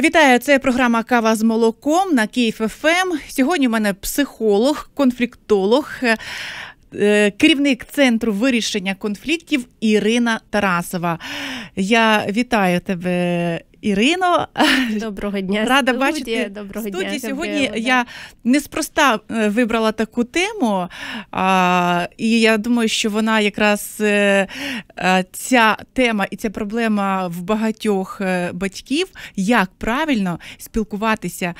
Вітаю, це програма Кава з молоком на Київ ФМ. Ем. Сьогодні у мене психолог, конфліктолог, е, е, керівник центру вирішення конфліктів Ірина Тарасова. Я вітаю тебе, Ірино. Доброго дня. Рада студія. бачити Доброго студії. Дня. Сьогодні Доброго я неспроста е, вибрала таку тему, а, і я думаю, що вона якраз е, е, ця тема і ця проблема в багатьох батьків, як правильно спілкуватися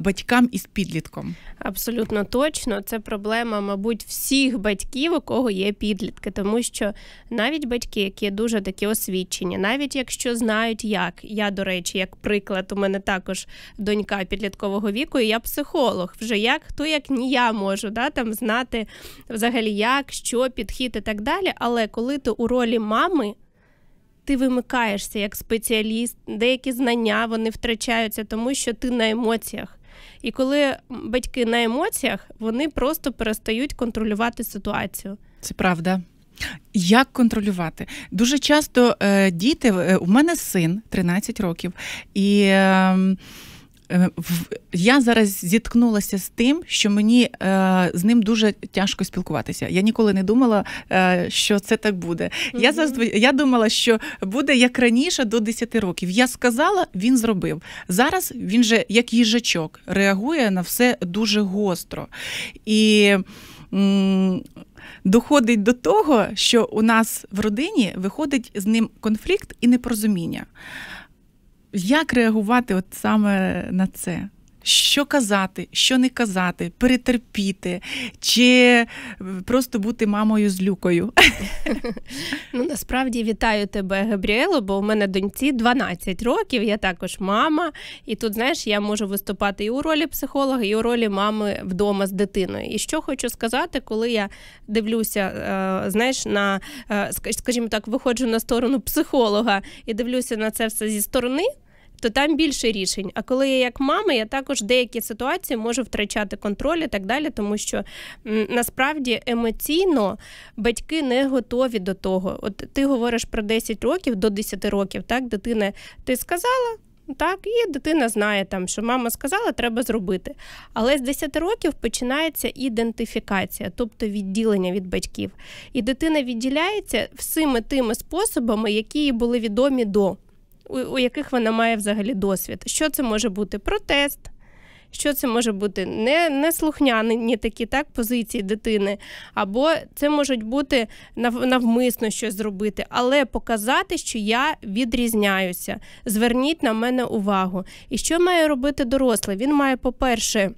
батькам із підлітком абсолютно точно. Це проблема, мабуть, всіх батьків, у кого є підлітки, тому що навіть батьки, які дуже такі освічені, навіть якщо знають, як я до речі, як приклад, у мене також донька підліткового віку, і я психолог. Вже як хто як ні я можу да, там знати взагалі, як, що, підхід і так далі. Але коли ти у ролі мами. Ти вимикаєшся як спеціаліст, деякі знання вони втрачаються, тому що ти на емоціях. І коли батьки на емоціях, вони просто перестають контролювати ситуацію. Це правда. Як контролювати? Дуже часто е, діти, е, у мене син 13 років, і. Е, Е, я зараз зіткнулася з тим, що мені е, з ним дуже тяжко спілкуватися. Я ніколи не думала, е, що це так буде. Mm-hmm. Я зараз я думала, що буде як раніше до 10 років. Я сказала, він зробив. Зараз він же як їжачок реагує на все дуже гостро і. Доходить до того, що у нас в родині виходить з ним конфлікт і непорозуміння. Як реагувати от саме на це? Що казати, що не казати, перетерпіти, чи е, просто бути мамою з люкою? Ну насправді вітаю тебе, Габріело, бо у мене доньці 12 років, я також мама, і тут, знаєш, я можу виступати і у ролі психолога, і у ролі мами вдома з дитиною. І що хочу сказати, коли я дивлюся, е, знаєш, на е, скажімо так, виходжу на сторону психолога і дивлюся на це все зі сторони, то там більше рішень. А коли я як мама, я також деякі ситуації можу втрачати контроль і так далі, тому що м, насправді емоційно батьки не готові до того. От ти говориш про 10 років до 10 років, так дитина, ти сказала. Так, і дитина знає там, що мама сказала, треба зробити. Але з 10 років починається ідентифікація, тобто відділення від батьків. І дитина відділяється всіми тими способами, які їй були відомі до у, у яких вона має взагалі досвід. Що це може бути? Протест. Що це може бути не неслухняні такі так позиції дитини, або це можуть бути навмисно щось зробити, але показати, що я відрізняюся. Зверніть на мене увагу. І що має робити дорослий? Він має, по-перше,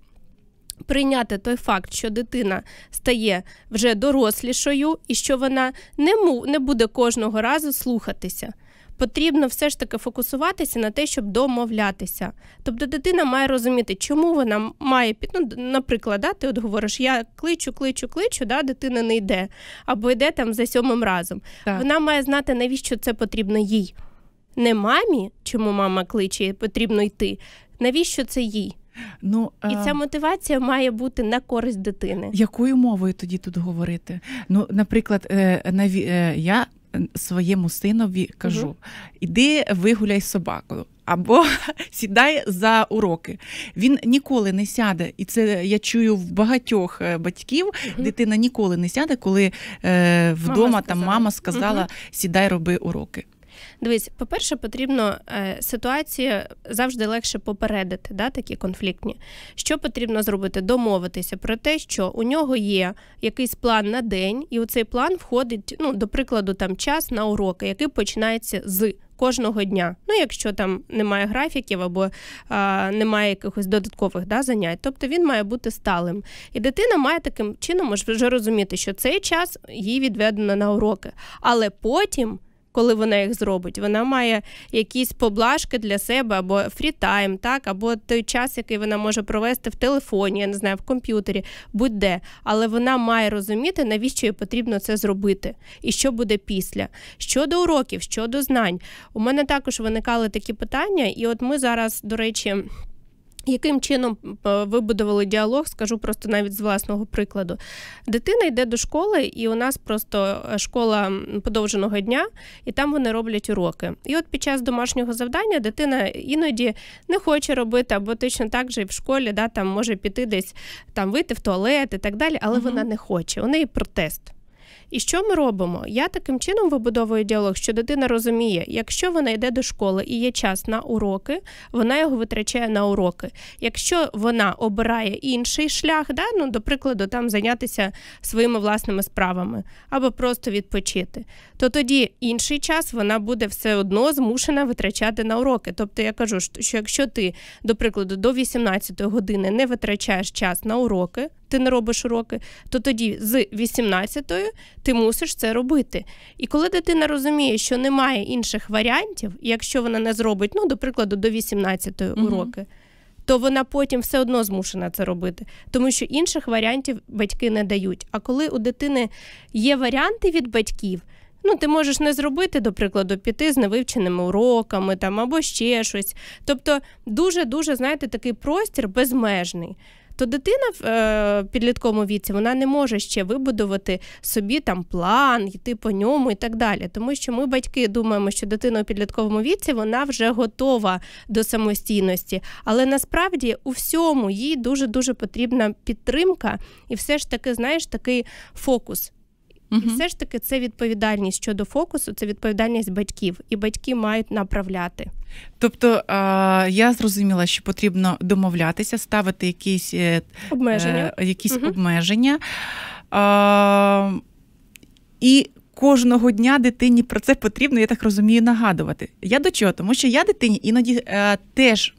прийняти той факт, що дитина стає вже дорослішою, і що вона не, му, не буде кожного разу слухатися потрібно все ж таки фокусуватися на те, щоб домовлятися. Тобто дитина має розуміти, чому вона має ну, наприклад, да, ти от говориш, я кличу, кличу, кличу, да, дитина не йде або йде там за сьомим разом. Так. Вона має знати, навіщо це потрібно їй. Не мамі, чому мама кличе, потрібно йти. Навіщо це їй? Ну і е, ця мотивація має бути на користь дитини. Якою мовою тоді тут говорити? Ну, наприклад, е, е, я своєму синові кажу: угу. іди вигуляй собаку. Або сідай за уроки. Він ніколи не сяде, і це я чую в багатьох е, батьків. Угу. Дитина ніколи не сяде, коли е, вдома мама там мама сказала: угу. сідай, роби уроки. Дивись, по-перше, потрібно е, ситуацію завжди легше попередити, да, такі конфліктні. Що потрібно зробити? Домовитися про те, що у нього є якийсь план на день, і у цей план входить, ну, до прикладу, там час на уроки, який починається з. Кожного дня, ну якщо там немає графіків або а, е, немає якихось додаткових да, занять, тобто він має бути сталим. І дитина має таким чином може вже розуміти, що цей час їй відведено на уроки. Але потім коли вона їх зробить. Вона має якісь поблажки для себе або фрітайм, так, або той час, який вона може провести в телефоні, я не знаю, в комп'ютері, будь-де. Але вона має розуміти, навіщо їй потрібно це зробити, і що буде після. Щодо уроків, щодо знань, у мене також виникали такі питання, і от ми зараз, до речі яким чином е, вибудували діалог, скажу просто навіть з власного прикладу. Дитина йде до школи, і у нас просто е, школа подовженого дня, і там вони роблять уроки. І от під час домашнього завдання дитина іноді не хоче робити, або точно так же і в школі, да, там може піти десь там вийти в туалет і так далі, але угу. вона не хоче. У неї протест. І що ми робимо? Я таким чином вибудовую діалог, що дитина розуміє, якщо вона йде до школи і є час на уроки, вона його витрачає на уроки. Якщо вона обирає інший шлях, да, ну, до прикладу, там зайнятися своїми власними справами або просто відпочити, то тоді інший час вона буде все одно змушена витрачати на уроки. Тобто я кажу, що якщо ти, до прикладу, до 18 години не витрачаєш час на уроки, ти не робиш уроки, то тоді з 18-ї ти мусиш це робити. І коли дитина розуміє, що немає інших варіантів, якщо вона не зробить, ну, до прикладу, до 18-ї угу. уроки. То вона потім все одно змушена це робити, тому що інших варіантів батьки не дають. А коли у дитини є варіанти від батьків, ну ти можеш не зробити, до прикладу, піти з невивченими уроками там або ще щось. Тобто, дуже дуже знаєте, такий простір безмежний то дитина в е, підлітковому віці вона не може ще вибудувати собі там план, йти по ньому і так далі. Тому що ми, батьки, думаємо, що дитина у підлітковому віці вона вже готова до самостійності. Але насправді у всьому їй дуже дуже потрібна підтримка, і все ж таки, знаєш, такий фокус. Угу. І все ж таки це відповідальність щодо фокусу, це відповідальність батьків, і батьки мають направляти. Тобто я зрозуміла, що потрібно домовлятися, ставити якісь е, е, обмеження. Якісь угу. обмеження. І кожного дня дитині про це потрібно, я так розумію, нагадувати. Я до чого? Тому що я дитині іноді е, теж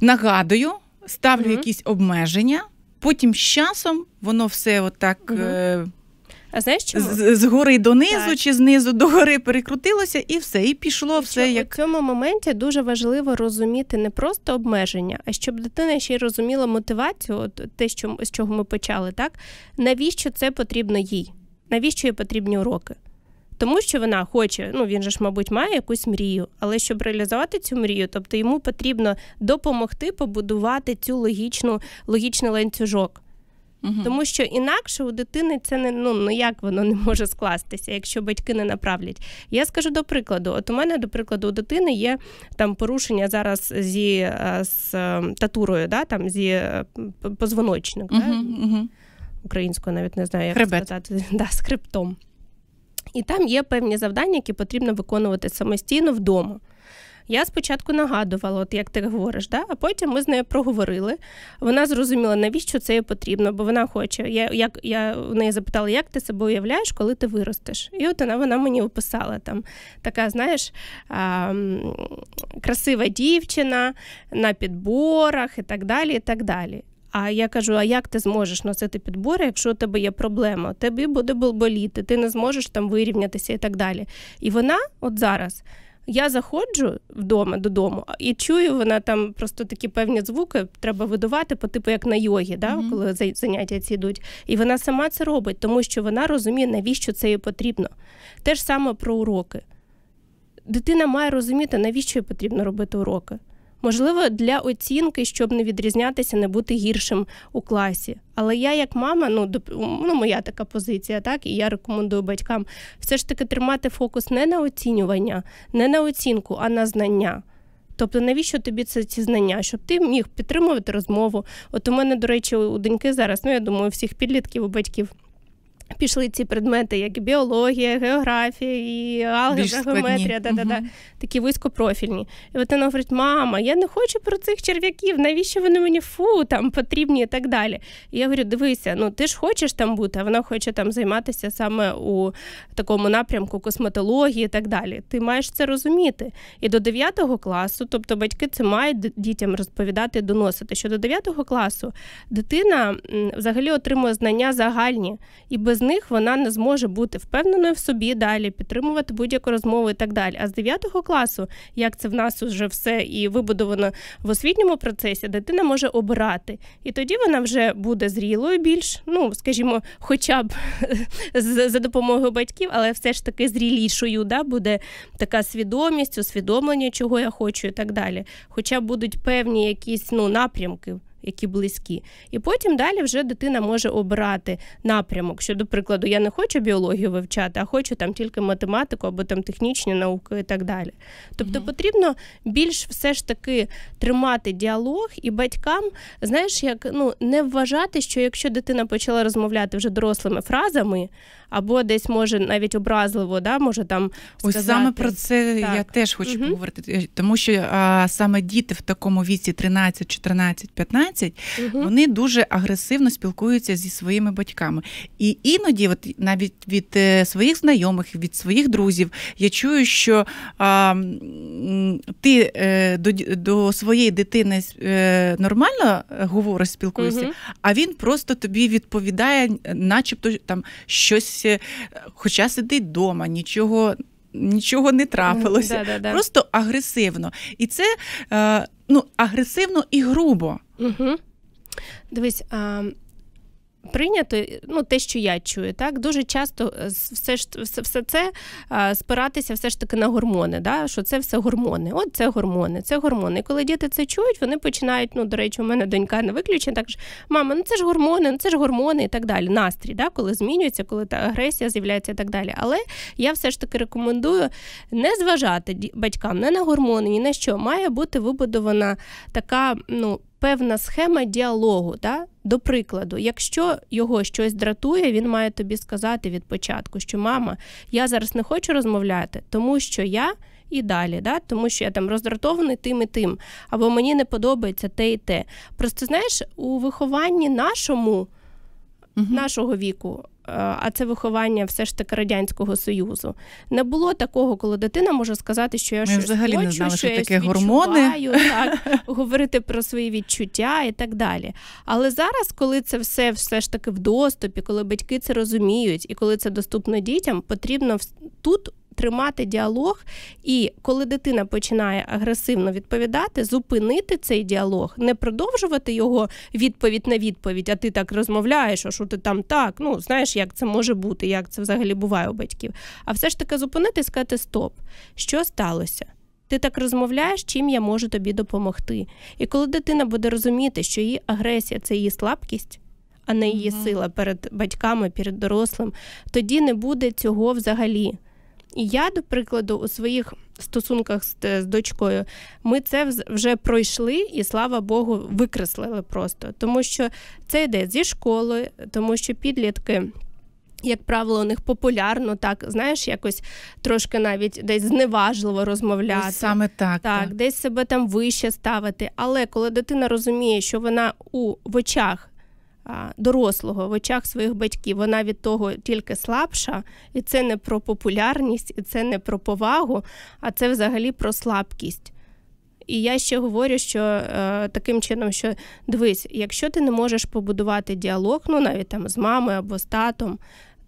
нагадую, ставлю угу. якісь обмеження. Потім з часом воно все отак. Угу. а знаєш чому? З, з гори донизу так. чи знизу до гори перекрутилося, і все, і пішло і все. як... У цьому моменті дуже важливо розуміти не просто обмеження, а щоб дитина ще й розуміла мотивацію, от те, що з чого ми почали, так навіщо це потрібно їй? Навіщо їй потрібні уроки? тому що вона хоче, ну він же ж, мабуть, має якусь мрію, але щоб реалізувати цю мрію, тобто йому потрібно допомогти побудувати цю логічну логічний ланцюжок. Угу. Тому що інакше у дитини це не ну ну як воно не може скластися, якщо батьки не направлять. Я скажу до прикладу: от у мене, до прикладу, у дитини є там порушення зараз зі е, з е, татурою, да, там зі е, позвоночник, угу, да? угу. українською навіть не знаю, як Хребет. сказати да, скриптом. І там є певні завдання, які потрібно виконувати самостійно вдома. Я спочатку нагадувала, от як ти говориш, да? а потім ми з нею проговорили. Вона зрозуміла, навіщо це їй потрібно, бо вона хоче. Я як я у неї запитала, як ти себе уявляєш, коли ти виростеш? І от вона вона мені описала там така, знаєш, а, красива дівчина на підборах і так далі. і так далі. А я кажу: а як ти зможеш носити підбори, якщо у тебе є проблема? Тобі буде боліти, ти не зможеш там вирівнятися і так далі. І вона, от зараз, я заходжу вдома додому і чую, вона там просто такі певні звуки треба видувати, по типу як на йогі, да, mm-hmm. коли заняття ці йдуть. І вона сама це робить, тому що вона розуміє, навіщо це їй потрібно. Те ж саме про уроки. Дитина має розуміти, навіщо їй потрібно робити уроки. Можливо, для оцінки, щоб не відрізнятися, не бути гіршим у класі. Але я, як мама, ну ну моя така позиція, так і я рекомендую батькам все ж таки тримати фокус не на оцінювання, не на оцінку, а на знання. Тобто, навіщо тобі це ці знання? Щоб ти міг підтримувати розмову. От у мене, до речі, у доньки зараз, ну я думаю, у всіх підлітків у батьків. Пішли ці предмети, як біологія, географія, і алгебра, геометрія, да, да, да, такі вузькопрофільні. І от вона говорить: мама, я не хочу про цих черв'яків, навіщо вони мені фу там потрібні і так далі. І я говорю, дивися, ну ти ж хочеш там бути, а вона хоче там займатися саме у такому напрямку косметології і так далі. Ти маєш це розуміти. І до 9 класу, тобто батьки це мають дітям розповідати і доносити, що до 9 класу дитина взагалі отримує знання загальні і без без них вона не зможе бути впевненою в собі далі, підтримувати будь-яку розмову і так далі. А з 9 класу, як це в нас вже все і вибудовано в освітньому процесі, дитина може обирати. І тоді вона вже буде зрілою більш, ну скажімо, хоча б за допомогою батьків, але все ж таки зрілішою. да, Буде така свідомість, усвідомлення, чого я хочу, і так далі. Хоча будуть певні якісь ну напрямки які близькі. І потім далі вже дитина може обирати напрямок. Що, до прикладу, я не хочу біологію вивчати, а хочу там тільки математику або там технічні науки і так далі. Тобто mm-hmm. потрібно більш все ж таки тримати діалог і батькам, знаєш, як ну не вважати, що якщо дитина почала розмовляти вже дорослими фразами, або десь може навіть образливо, да, може там ось сказати. саме про це так. я теж хочу mm-hmm. поговорити, тому що а, саме діти в такому віці 13, 14, 15, 13, угу. вони дуже агресивно спілкуються зі своїми батьками. І іноді, от навіть від е, своїх знайомих, від своїх друзів, я чую, що а, ти е, до до своєї дитини е, нормально говориш, спілкуєшся, угу. а він просто тобі відповідає, начебто там щось, хоча сидить вдома, нічого нічого не трапилося. да, да, да. Просто агресивно. І це е, ну, агресивно і грубо. Угу. Дивись, а, Прийнято ну те, що я чую, так дуже часто е, все ж все це е, спиратися, все ж таки на гормони. да? Що це все гормони? От це гормони, це гормони. І коли діти це чують, вони починають. Ну до речі, у мене донька не виключена. Так ж мама, ну це ж гормони, ну це ж гормони і так далі. Настрій, да? коли змінюється, коли та агресія з'являється і так далі. Але я все ж таки рекомендую не зважати батькам не на гормони, ні на що має бути вибудована така ну певна схема діалогу. Да? До прикладу, якщо його щось дратує, він має тобі сказати від початку, що мама, я зараз не хочу розмовляти, тому що я. І далі, да? тому що я там роздратований тим і тим, або мені не подобається те і те. Просто знаєш, у вихованні нашому, угу. нашого віку Е, а це виховання все ж таки радянського союзу. Не було такого, коли дитина може сказати, що я Ми щось взагалі хочу, не знали, що, що таке я гормони. так, говорити про свої відчуття і так далі. Але зараз, коли це все все ж таки в доступі, коли батьки це розуміють і коли це доступно дітям, потрібно тут тримати діалог, і коли дитина починає агресивно відповідати, зупинити цей діалог, не продовжувати його відповідь на відповідь, а ти так розмовляєш, а що ти там так. Ну знаєш, як це може бути, як це взагалі буває у батьків. А все ж таки зупинити і сказати Стоп, що сталося? Ти так розмовляєш, чим я можу тобі допомогти. І коли дитина буде розуміти, що її агресія це її слабкість. А не її сила перед батьками, перед дорослим, тоді не буде цього взагалі. І я, до прикладу, у своїх стосунках з, з дочкою ми це вже пройшли, і слава Богу, викреслили просто, тому що це йде зі школи, тому що підлітки. Як правило, у них популярно так, знаєш, якось трошки навіть десь зневажливо розмовляти. саме так, так. Так, десь себе там вище ставити. Але коли дитина розуміє, що вона у в очах дорослого в очах своїх батьків. Вона від того тільки слабша, і це не про популярність, і це не про повагу, а це взагалі про слабкість. І я ще говорю, що е, таким чином, що дивись, якщо ти не можеш побудувати діалог, ну навіть там з мамою або з татом,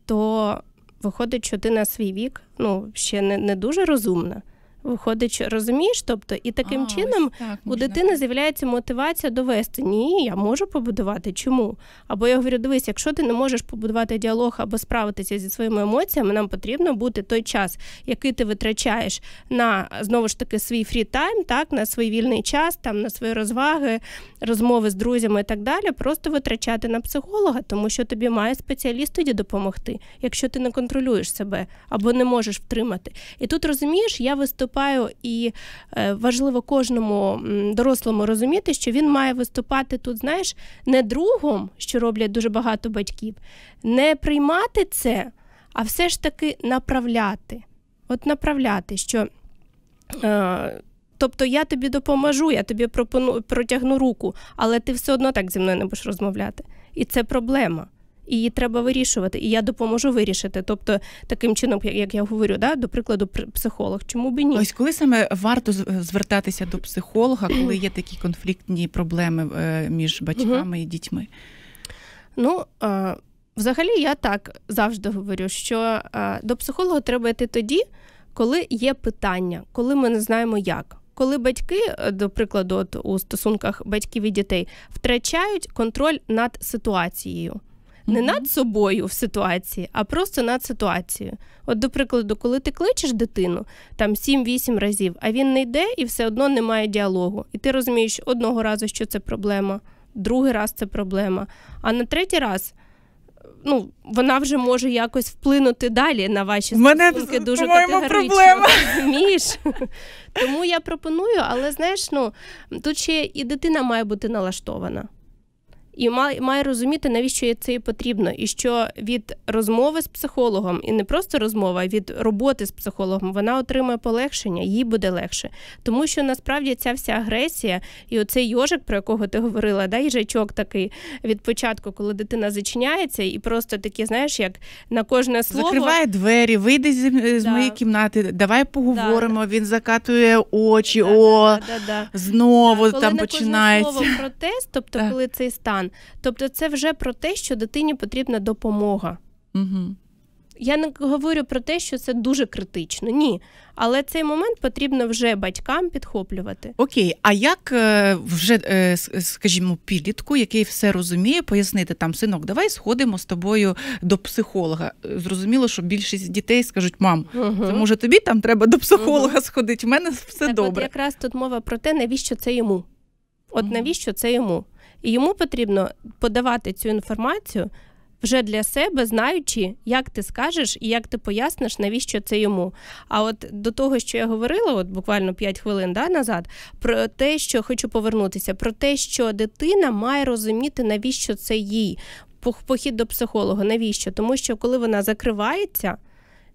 то виходить, що ти на свій вік ну, ще не не дуже розумна. Виходить, розумієш, тобто і таким а, чином так, у дитини з'являється мотивація довести ні, я можу побудувати. Чому? Або я говорю, дивись, якщо ти не можеш побудувати діалог або справитися зі своїми емоціями, нам потрібно бути той час, який ти витрачаєш на знову ж таки свій фрі-тайм, так на свій вільний час, там на свої розваги, розмови з друзями і так далі, просто витрачати на психолога, тому що тобі має спеціаліст тоді допомогти, якщо ти не контролюєш себе або не можеш втримати. І тут розумієш, я виступ виступаю, і е, важливо кожному дорослому розуміти, що він має виступати тут, знаєш, не другом, що роблять дуже багато батьків, не приймати це, а все ж таки направляти. От направляти, що. Е, тобто я тобі допоможу, я тобі пропоную протягну руку, але ти все одно так зі мною не будеш розмовляти. І це проблема її треба вирішувати, і я допоможу вирішити. Тобто, таким чином, як я говорю, да, до прикладу, психолог, чому б ні? Ось коли саме варто е, звертатися до психолога, коли є такі конфліктні проблеми е, між батьками і дітьми? Ну. Е, взагалі, я так завжди говорю, що до психолога треба йти тоді, коли є питання, коли ми не знаємо як. Коли батьки, до прикладу, от у стосунках батьків і дітей втрачають контроль над ситуацією не над собою в ситуації, а просто над ситуацією. От, до прикладу, коли ти кличеш дитину там 7-8 разів, а він не йде і все одно немає діалогу. І ти розумієш одного разу, що це проблема, другий раз це проблема. А на третій раз. Ну, вона вже може якось вплинути далі на ваші стосунки дуже категорично. Розумієш? Тому я пропоную, але знаєш, ну тут ще і дитина має бути налаштована і має, має розуміти, навіщо є це потрібно, і що від розмови з психологом, і не просто розмова, а від роботи з психологом вона отримає полегшення, їй буде легше. Тому що насправді ця вся агресія, і оцей йожик, про якого ти говорила, да, їжачок такий від початку, коли дитина зачиняється, і просто такі, знаєш, як на кожне слово закриває двері, вийде з, да. з моєї кімнати, давай поговоримо. Да. Він закатує очі, да, о знову там коли починається. Коли на кожне слово протест, тобто коли цей стан стан. Тобто, це вже про те, що дитині потрібна допомога. Угу. Я не говорю про те, що це дуже критично, ні. Але цей момент потрібно вже батькам підхоплювати. Окей, а як е, вже, е, скажімо, підлітку, який все розуміє, пояснити там синок, давай сходимо з тобою до психолога. Зрозуміло, що більшість дітей скажуть, мам, угу. це може тобі там треба до психолога угу. сходити. в мене все так добре. От якраз тут мова про те, навіщо це йому. От навіщо це йому? І йому потрібно подавати цю інформацію вже для себе, знаючи, як ти скажеш і як ти поясниш, навіщо це йому. А от до того, що я говорила, от буквально 5 хвилин да, назад, про те, що хочу повернутися, про те, що дитина має розуміти, навіщо це їй. Похід до психолога, навіщо? Тому що коли вона закривається,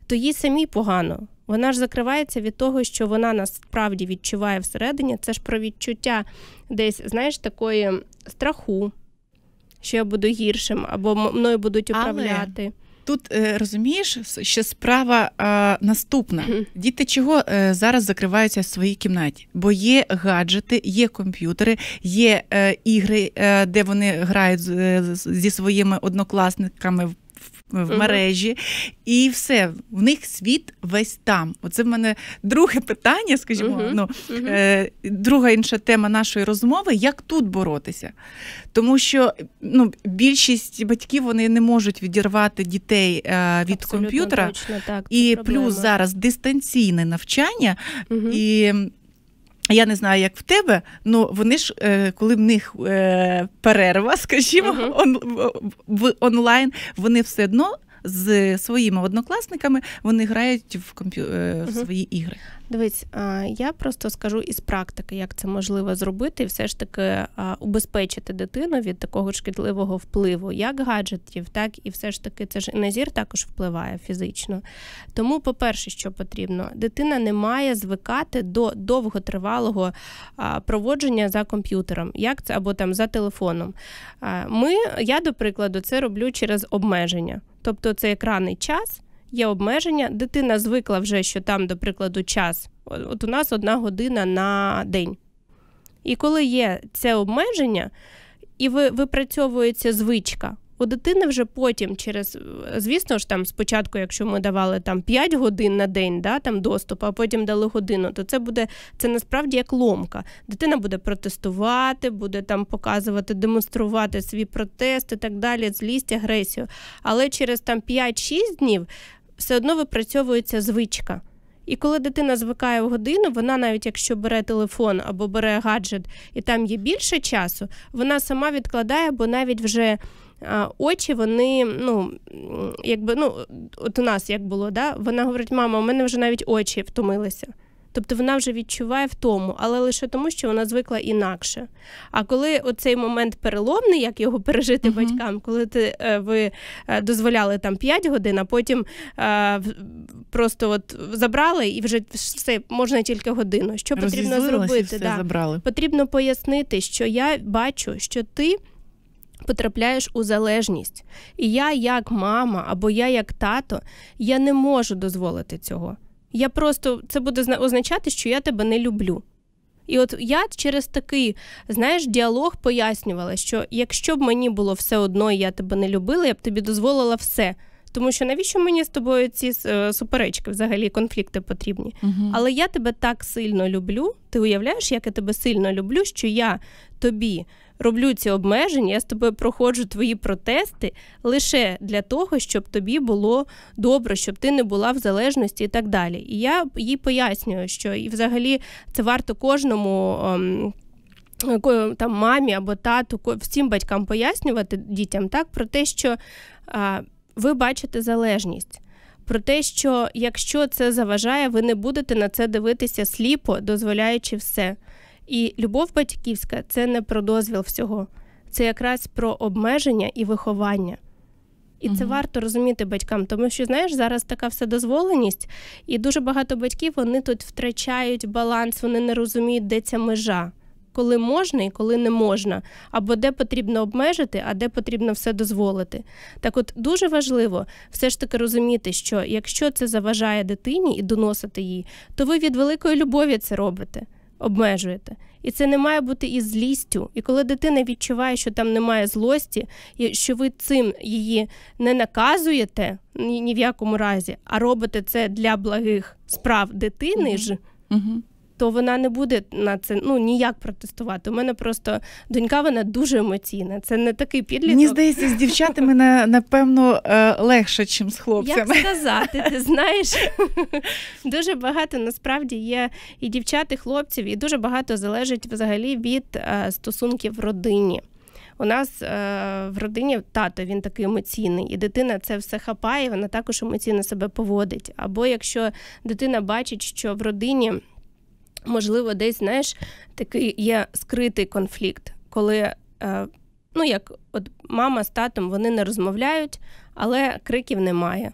то їй самі погано. Вона ж закривається від того, що вона насправді відчуває всередині. Це ж про відчуття десь, знаєш, такої страху, що я буду гіршим, або мною будуть управляти. Але... Тут е, розумієш, що справа а, наступна. Діти чого е, зараз закриваються в своїй кімнаті? Бо є гаджети, є комп'ютери, є а, е, ігри, де вони грають зі своїми однокласниками в мережі, і все, в них світ весь там. Оце в мене друге питання, скажімо, uh-huh. ну, е, друга інша тема нашої розмови як тут боротися. Тому що ну, більшість батьків вони не можуть відірвати дітей е, від Абсолютно комп'ютера. Точно, так, і плюс зараз дистанційне навчання. Uh-huh. і я не знаю, як в тебе, ну вони ж е, коли в них е, перерва, скажімо, uh-huh. он, в онлайн, вони все одно з своїми однокласниками вони грають в, комп'ю... uh-huh. в свої ігри. Дивись, я просто скажу із практики, як це можливо зробити, і все ж таки убезпечити дитину від такого шкідливого впливу, як гаджетів, так і все ж таки це ж на зір також впливає фізично. Тому, по-перше, що потрібно, дитина не має звикати до довготривалого проводження за комп'ютером, як це або там за телефоном. Ми, я до прикладу, це роблю через обмеження, тобто це екранний час є обмеження. Дитина звикла вже, що там, до прикладу, час. От у нас одна година на день. І коли є це обмеження, і ви випрацьовується звичка. У дитини вже потім, через, звісно ж, там спочатку, якщо ми давали там 5 годин на день да, там доступ, а потім дали годину, то це буде це насправді як ломка. Дитина буде протестувати, буде там показувати, демонструвати свій протест і так далі, злість, агресію. Але через там 5-6 днів все одно випрацьовується звичка. І коли дитина звикає в годину, вона навіть якщо бере телефон або бере гаджет, і там є більше часу, вона сама відкладає, бо навіть вже а, очі вони, ну якби ну, от у нас як було, да? вона говорить: мама, у мене вже навіть очі втомилися. Тобто вона вже відчуває втому, але лише тому, що вона звикла інакше. А коли оцей момент переломний, як його пережити uh-huh. батькам, коли ти е, ви е, дозволяли там 5 годин, а потім е, просто от забрали і вже все можна тільки годину. Що потрібно зробити? Все да. забрали. Потрібно пояснити, що я бачу, що ти. Потрапляєш у залежність. І я, як мама або я як тато, я не можу дозволити цього. Я просто це буде означати, що я тебе не люблю. І от я через такий, знаєш, діалог пояснювала, що якщо б мені було все одно, і я тебе не любила, я б тобі дозволила все. Тому що навіщо мені з тобою ці е, суперечки, взагалі конфлікти потрібні? uh Але я тебе так сильно люблю. Ти уявляєш, як я тебе сильно люблю, що я тобі роблю ці обмеження, я з тобою проходжу твої протести лише для того, щоб тобі було добре, щоб ти не була в залежності і так далі. І я їй пояснюю, що і взагалі це варто кожному. Ом, ем, там мамі або тату, всім батькам пояснювати дітям так про те, що а, ви бачите залежність, про те, що якщо це заважає, ви не будете на це дивитися сліпо, дозволяючи все. І любов батьківська це не про дозвіл всього, це якраз про обмеження і виховання. І це варто розуміти батькам, тому що знаєш, зараз така вседозволеність, і дуже багато батьків вони тут втрачають баланс, вони не розуміють, де ця межа, коли можна і коли не можна, або де потрібно обмежити, а де потрібно все дозволити. Так, от дуже важливо все ж таки розуміти, що якщо це заважає дитині і доносити її, то ви від великої любові це робите обмежуєте. І це не має бути із злістю. І коли дитина відчуває, що там немає злості, і що ви цим її не наказуєте ні, ні в якому разі, а робите це для благих справ дитини угу. ж. Угу то вона не буде на це ну ніяк протестувати. У мене просто донька, вона дуже емоційна. Це не такий підліт. Мені здається, з дівчатами напевно е, легше, ніж з хлопцями. Як сказати, ти знаєш? Дуже багато насправді є і дівчат, і хлопців, і дуже багато залежить взагалі від е, стосунків в родині. У нас е, в родині тато він такий емоційний, і дитина це все хапає. Вона також емоційно себе поводить. Або якщо дитина бачить, що в родині можливо, десь знаєш, такий є скритий конфлікт, коли. Е, ну, як от мама з татом вони не розмовляють, але криків немає.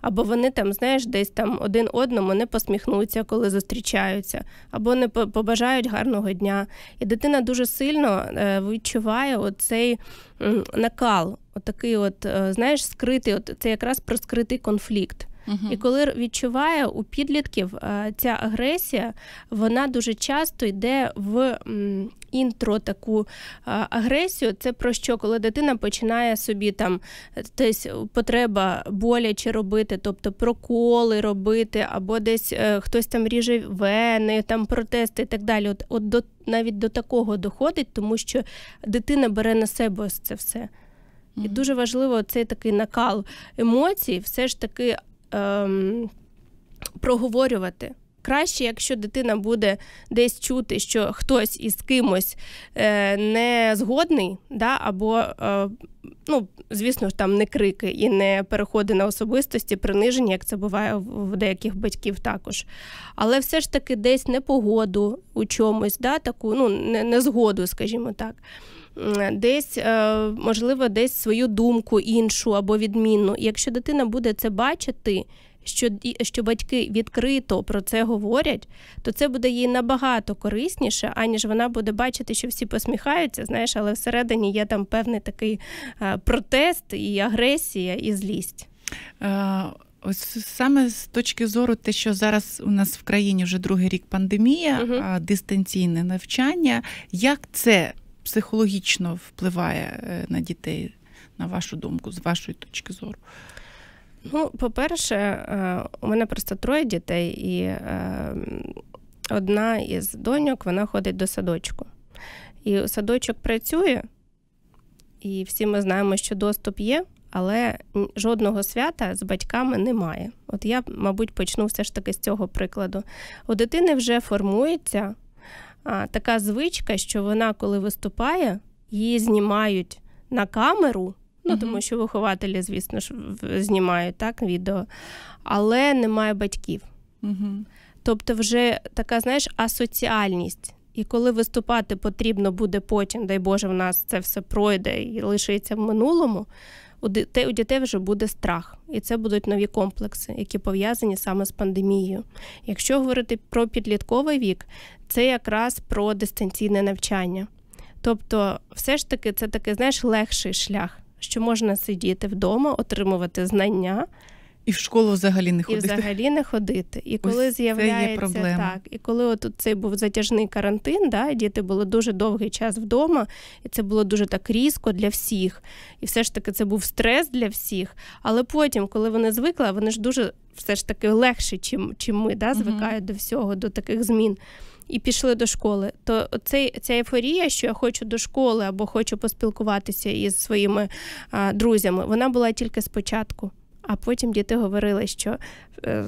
Або вони там, знаєш, десь там один одному не посміхнуться, коли зустрічаються, або не побажають гарного дня. І дитина дуже сильно е, відчуває оцей накал, отакий, от е, знаєш, скритий, от це якраз про скритий конфлікт. Угу. І коли відчуває у підлітків е, ця агресія, вона дуже часто йде в інтро таку е, агресію. Це про що, коли дитина починає собі там е, десь потреба боляче робити, тобто проколи робити, або десь хтось там ріже вени, там протести і так далі. От, от до навіть до такого доходить, тому що дитина бере на себе ось це все. І дуже важливо цей такий накал емоцій, все ж таки ем, проговорювати. Краще, якщо дитина буде десь чути, що хтось із кимось е, не згодний, да, або, е, ну, звісно ж, там не крики і не переходи на особистості, приниження, як це буває в деяких батьків також. Але все ж таки десь непогоду у чомусь, да, таку ну, незгоду, скажімо так. Е, десь, е, можливо, десь свою думку іншу або відмінну. І якщо дитина буде це бачити, що що батьки відкрито про це говорять, то це буде їй набагато корисніше, аніж вона буде бачити, що всі посміхаються, знаєш, але всередині є там певний такий е, протест, і агресія, і злість. Ось саме з точки зору, те, що зараз у нас в країні вже другий рік пандемія, uh дистанційне навчання, як це психологічно впливає е, на дітей, на вашу думку, з вашої точки зору? Ну, по-перше, е, у мене просто троє дітей, і е, одна із доньок вона ходить до садочку. І садочок працює, і всі ми знаємо, що доступ є, але жодного свята з батьками немає. От я, мабуть, почну все ж таки з цього прикладу. У дитини вже формується а, така звичка, що вона, коли виступає, її знімають на камеру. Ну, mm тому що вихователі, звісно ж, знімають так відео, але немає батьків. mm Тобто, вже така, знаєш, асоціальність. І коли виступати потрібно буде потім, дай Боже, в нас це все пройде і лишиться в минулому, у дітей вже буде страх, і це будуть нові комплекси, які пов'язані саме з пандемією. Якщо говорити про підлітковий вік, це якраз про дистанційне навчання. Тобто, все ж таки, це такий знаєш легший шлях, що можна сидіти вдома, отримувати знання. І в школу взагалі не ходити. І взагалі не ходити. І коли Ось з'являється це є так, і коли от цей був затяжний карантин, да, діти були дуже довгий час вдома, і це було дуже так різко для всіх. І все ж таки це був стрес для всіх. Але потім, коли вони звикли, вони ж дуже все ж таки легше, чим чим ми да, звикають угу. до всього, до таких змін. І пішли до школи, то цей ця ейфорія, що я хочу до школи або хочу поспілкуватися із своїми а, друзями, вона була тільки спочатку. А потім діти говорили, що е,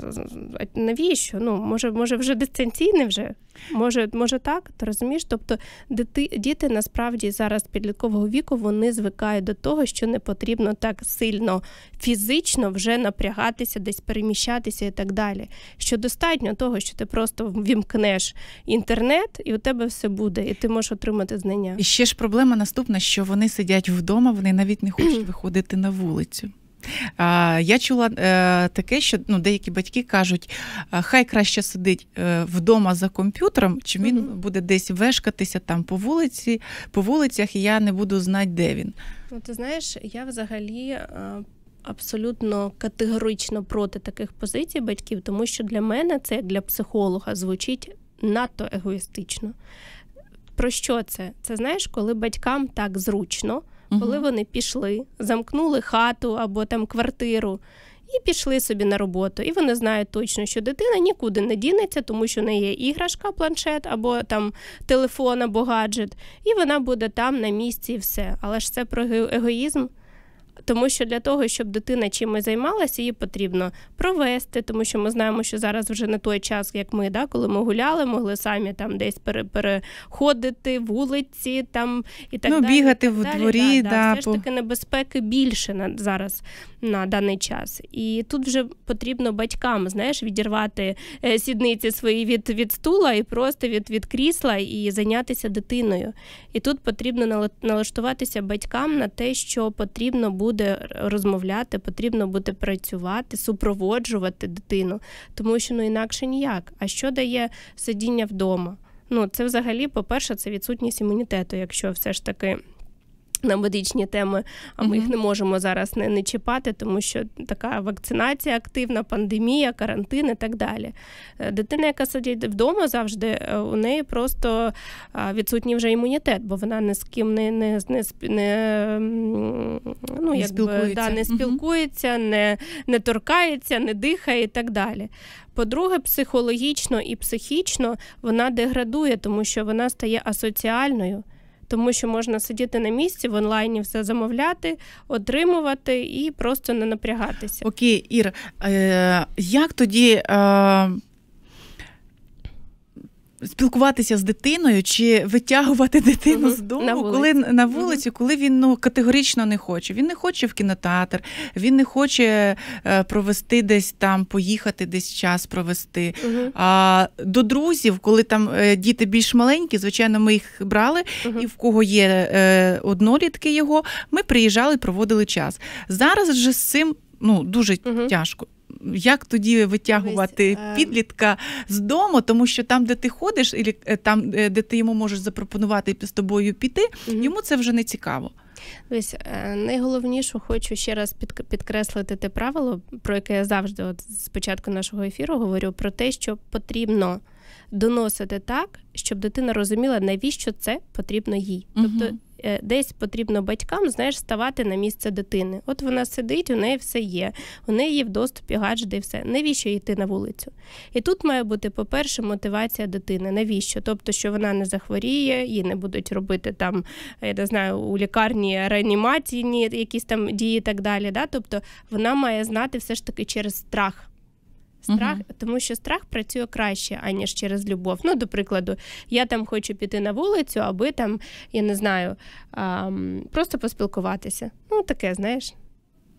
навіщо? Ну, може, може, вже дистанційне вже? Може, може так? Ти розумієш? Тобто дити, діти насправді зараз підліткового віку вони звикають до того, що не потрібно так сильно фізично вже напрягатися, десь переміщатися і так далі. Що достатньо того, що ти просто вімкнеш інтернет, і у тебе все буде, і ти можеш отримати знання. І ще ж проблема наступна, що вони сидять вдома, вони навіть не хочуть виходити на вулицю. Я чула е, таке, що ну, деякі батьки кажуть, хай краще сидить е, вдома за комп'ютером, чим він mm буде десь вешкатися там по вулиці, по вулицях, і я не буду знати, де він. Ну, Ти знаєш, я взагалі е, абсолютно категорично проти таких позицій батьків, тому що для мене це як для психолога звучить надто егоїстично. Про що це? Це знаєш, коли батькам так зручно коли вони пішли, замкнули хату або там квартиру. І пішли собі на роботу, і вони знають точно, що дитина нікуди не дінеться, тому що в неї є іграшка, планшет або там телефон або гаджет, і вона буде там на місці, і все. Але ж це про егоїзм тому що для того, щоб дитина чимось займалася, її потрібно провести, тому що ми знаємо, що зараз вже не той час, як ми, да, коли ми гуляли, могли самі там десь переходити вулиці, там і так ну, далі. бігати в дворі. Да, да, да, все по... ж таки небезпеки більше на зараз на даний час. І тут вже потрібно батькам знаєш, відірвати е, сідниці свої від від стула і просто від, від крісла і зайнятися дитиною. І тут потрібно налаштуватися батькам на те, що потрібно буде буде розмовляти, потрібно буде працювати, супроводжувати дитину, тому що ну інакше ніяк. А що дає сидіння вдома? Ну це взагалі, по-перше, це відсутність імунітету, якщо все ж таки на медичні теми, а ми mm-hmm. їх не можемо зараз не, не чіпати, тому що така вакцинація активна, пандемія, карантин і так далі. Е, дитина, яка сидить вдома завжди, е, у неї просто відсутній вже імунітет, бо вона ні з ким не не, не, не, ну, якби, спілкується, да, не, спілкується mm-hmm. не, не торкається, не дихає і так далі. По-друге, психологічно і психічно вона деградує, тому що вона стає асоціальною тому що можна сидіти на місці в онлайні, все замовляти, отримувати і просто не напрягатися. Окей, Ір, е- як тоді? Е- спілкуватися з дитиною чи витягувати дитину mm з дому, на коли на вулицю, mm коли він ну категорично не хоче. Він не хоче в кінотеатр, він не хоче е, провести десь там, поїхати десь час провести. mm А до друзів, коли там е, діти більш маленькі, звичайно, ми їх брали, і в кого є е, однолітки його, ми приїжджали, проводили час. Зараз же з цим ну дуже тяжко як тоді витягувати Весь, е, підлітка з дому, тому що там, де ти ходиш, і е, там, е, де ти йому можеш запропонувати з тобою піти, угу. йому це вже не цікаво. Дивись, найголовніше хочу ще раз підкреслити те правило, про яке я завжди от з початку нашого ефіру говорю, про те, що потрібно доносити так, щоб дитина розуміла, навіщо це потрібно їй. Тобто Е, десь потрібно батькам знаєш, ставати на місце дитини. От вона сидить, у неї все є, у неї є в доступі гаджети і все. Навіщо йти на вулицю? І тут має бути, по-перше, мотивація дитини. Навіщо? Тобто, що вона не захворіє, її не будуть робити там, я не знаю, у лікарні реанімаційні якісь там дії і так далі. Да? Тобто вона має знати все ж таки через страх. Страх, угу. тому що страх працює краще аніж через любов. Ну, до прикладу, я там хочу піти на вулицю, аби там я не знаю, а, просто поспілкуватися. Ну таке, знаєш.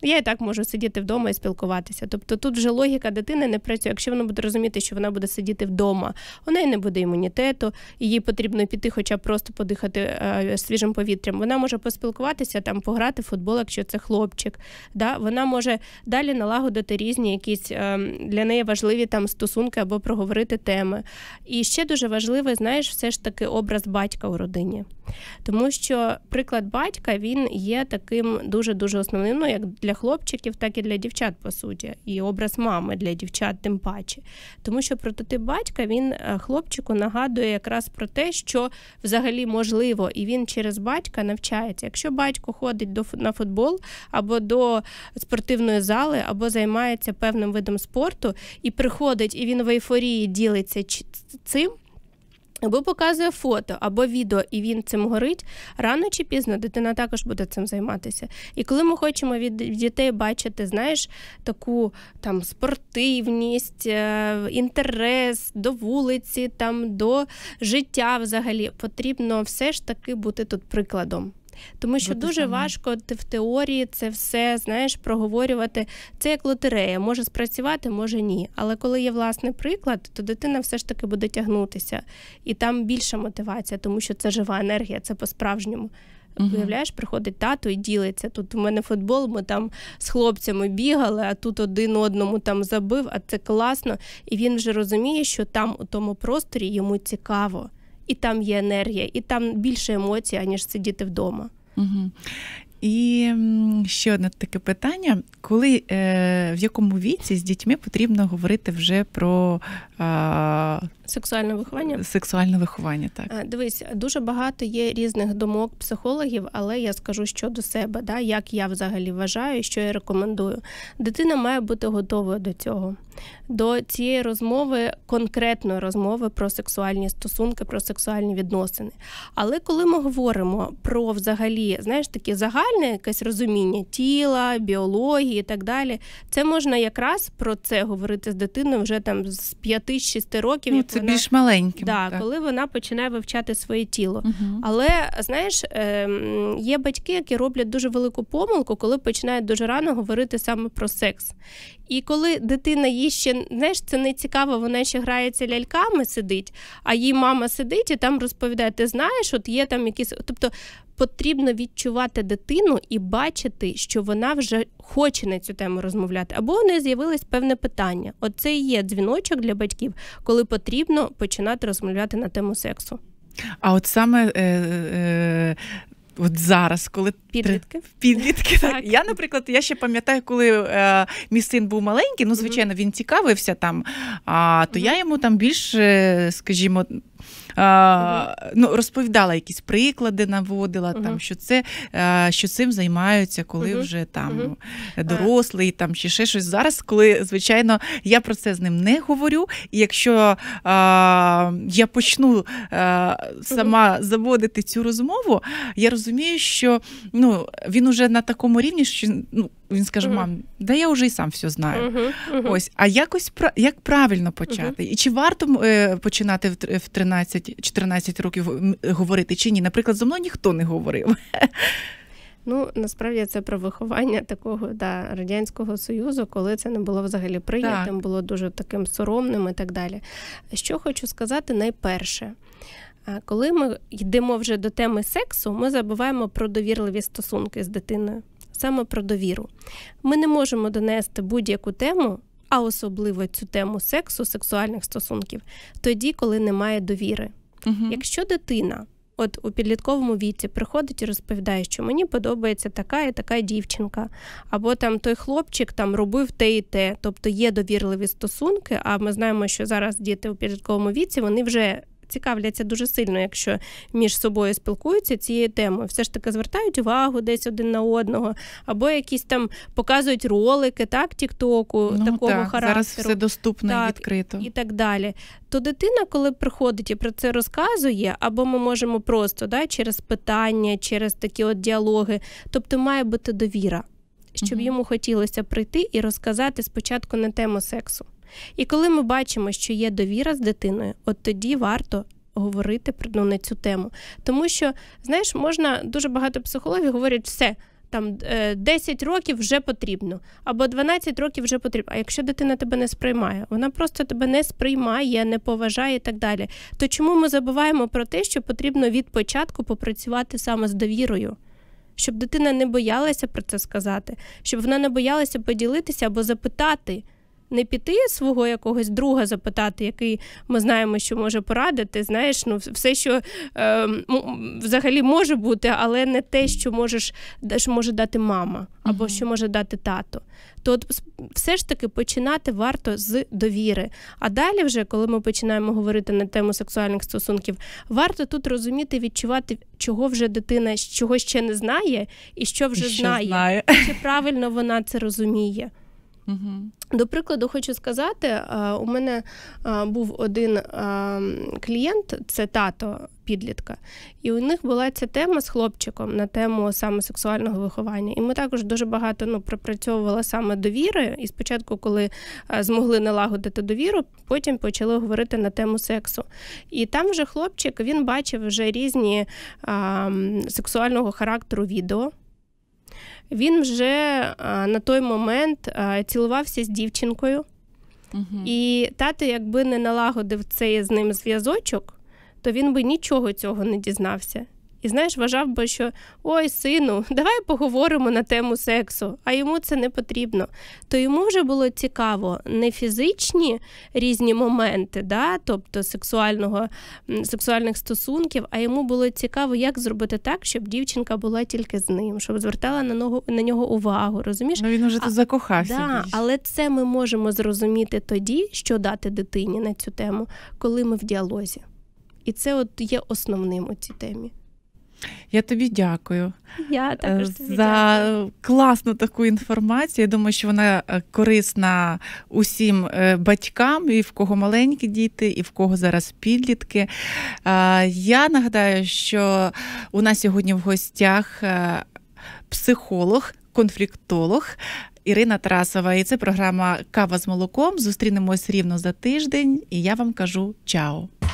Я і так можу сидіти вдома і спілкуватися. Тобто тут вже логіка дитини не працює. Якщо вона буде розуміти, що вона буде сидіти вдома, у неї не буде імунітету, їй потрібно піти, хоча б просто подихати е, свіжим повітрям. Вона може поспілкуватися там, пограти в футбол, якщо це хлопчик. Да? Вона може далі налагодити різні якісь е, для неї важливі там стосунки або проговорити теми. І ще дуже важливий, знаєш, все ж таки образ батька у родині, тому що приклад батька він є таким дуже дуже основним, ну як для для хлопчиків, так і для дівчат, по суті, і образ мами для дівчат, тим паче. Тому що прототип батька він е, хлопчику нагадує якраз про те, що взагалі можливо, і він через батька навчається. Якщо батько ходить до на футбол або до спортивної зали, або займається певним видом спорту і приходить, і він в ейфорії ділиться цим. Або показує фото або відео, і він цим горить. Рано чи пізно дитина також буде цим займатися. І коли ми хочемо від дітей бачити, знаєш, таку там спортивність, е, інтерес до вулиці, там до життя взагалі, потрібно все ж таки бути тут прикладом тому що Бо ну, дуже важко в теорії це все знаєш проговорювати. Це як лотерея, може спрацювати, може ні. Але коли є власний приклад, то дитина все ж таки буде тягнутися, і там більша мотивація, тому що це жива енергія, це по-справжньому. Уявляєш, приходить тато і ділиться. Тут у мене футбол, ми там з хлопцями бігали, а тут один одному там забив, а це класно. І він вже розуміє, що там у тому просторі йому цікаво і там є енергія, і там більше емоцій, аніж сидіти вдома. Угу. І ще одне таке питання: коли е, в якому віці з дітьми потрібно говорити вже про а... сексуальне виховання? Сексуальне виховання, так дивись, дуже багато є різних думок психологів, але я скажу щодо себе, да, як я взагалі вважаю, що я рекомендую. Дитина має бути готова до цього до цієї розмови, конкретної розмови про сексуальні стосунки, про сексуальні відносини. Але коли ми говоримо про взагалі, знаєш, таке загальне якесь розуміння тіла, біології і так далі, це можна якраз про це говорити з дитиною вже там з 5-6 років. Ну, це вона, більш маленьким. Да, так. Коли вона починає вивчати своє тіло. Угу. Але знаєш, ем, є батьки, які роблять дуже велику помилку, коли починають дуже рано говорити саме про секс. І коли дитина їй ще знаєш, це не цікаво. Вона ще грається ляльками, сидить, а їй мама сидить і там розповідає: ти знаєш, от є там якісь. Тобто потрібно відчувати дитину і бачити, що вона вже хоче на цю тему розмовляти, або у неї з'явилось певне питання. Оце і є дзвіночок для батьків, коли потрібно починати розмовляти на тему сексу. А от саме е, е от зараз, коли підлітки. Підлітки, так. Я, наприклад, я ще пам'ятаю, коли е, мій син був маленький, ну звичайно, він цікавився там. А то я йому там більше, скажімо, ну, розповідала якісь приклади, наводила, там, що це е, що цим займаються, коли вже там е. дорослий там, чи ще щось. Зараз, коли, звичайно, я про це з ним не говорю. І якщо я почну е, сама заводити цю розмову, я розумію, що ну, він уже на такому рівні, що ну, він скаже: мам, да я вже і сам все знаю. Ось, а якось як правильно почати? І чи варто е, починати в 13-14 років говорити чи ні? Наприклад, зо мною ніхто не говорив. Ну, насправді це про виховання такого да, радянського союзу, коли це не було взагалі прийнятим, було дуже таким соромним і так далі. Що хочу сказати, найперше. Коли ми йдемо вже до теми сексу, ми забуваємо про довірливі стосунки з дитиною саме про довіру. Ми не можемо донести будь-яку тему, а особливо цю тему сексу, сексуальних стосунків, тоді, коли немає довіри. Угу. Якщо дитина. От у підлітковому віці приходить і розповідає, що мені подобається така і така дівчинка, або там той хлопчик там робив те і те, тобто є довірливі стосунки. А ми знаємо, що зараз діти у підлітковому віці вони вже цікавляться дуже сильно, якщо між собою спілкуються цією темою, все ж таки звертають увагу десь один на одного, або якісь там показують ролики, так тіктоку ну, такого так, характеру. Зараз все доступно так, і відкрито і так далі. То дитина, коли приходить і про це розказує, або ми можемо просто да, через питання, через такі от діалоги, тобто має бути довіра. Щоб йому хотілося прийти і розказати спочатку на тему сексу. І коли ми бачимо, що є довіра з дитиною, от тоді варто. Говорити ну, на цю тему, тому що знаєш, можна дуже багато психологів говорять, все там 10 е, років вже потрібно, або 12 років вже потрібно. А якщо дитина тебе не сприймає, вона просто тебе не сприймає, не поважає і так далі. То чому ми забуваємо про те, що потрібно від початку попрацювати саме з довірою? Щоб дитина не боялася про це сказати, щоб вона не боялася поділитися або запитати не піти свого якогось друга запитати, який ми знаємо, що може порадити. Знаєш, ну все, що е, взагалі може бути, але не те, що можеш що може дати мама або що може дати тато. То от все ж таки починати варто з довіри. А далі, вже коли ми починаємо говорити на тему сексуальних стосунків, варто тут розуміти, відчувати, чого вже дитина чого ще не знає, і що вже і що знає, знає, чи правильно вона це розуміє. До прикладу, хочу сказати, е, у мене е, був один е, клієнт, це тато підлітка, і у них була ця тема з хлопчиком на тему саме сексуального виховання. І ми також дуже багато ну, пропрацьовували саме довіри. І спочатку, коли змогли налагодити довіру, потім почали говорити на тему сексу. І там вже хлопчик він бачив вже різні а, ем, сексуального характеру відео. Він вже е, на той момент е, цілувався з дівчинкою, угу. і тато, якби не налагодив цей з ним зв'язочок, то він би нічого цього не дізнався. І знаєш, вважав би, що ой, сину, давай поговоримо на тему сексу, а йому це не потрібно. То йому вже було цікаво не фізичні різні моменти, да, тобто сексуального, сексуальних стосунків, а йому було цікаво, як зробити так, щоб дівчинка була тільки з ним, щоб звертала на ногу на нього увагу. розумієш? Ну він вже а, закохався. Да, але це ми можемо зрозуміти тоді, що дати дитині на цю тему, коли ми в діалозі. І це от є основним у цій темі. Я тобі дякую Я е, також тобі за дякую. класну таку інформацію. Я думаю, що вона е, корисна усім е, батькам, і в кого маленькі діти, і в кого зараз підлітки. Я нагадаю, що у нас сьогодні в гостях психолог, конфліктолог. Ірина Тарасова, і це програма Кава з молоком. Зустрінемось рівно за тиждень, і я вам кажу чао.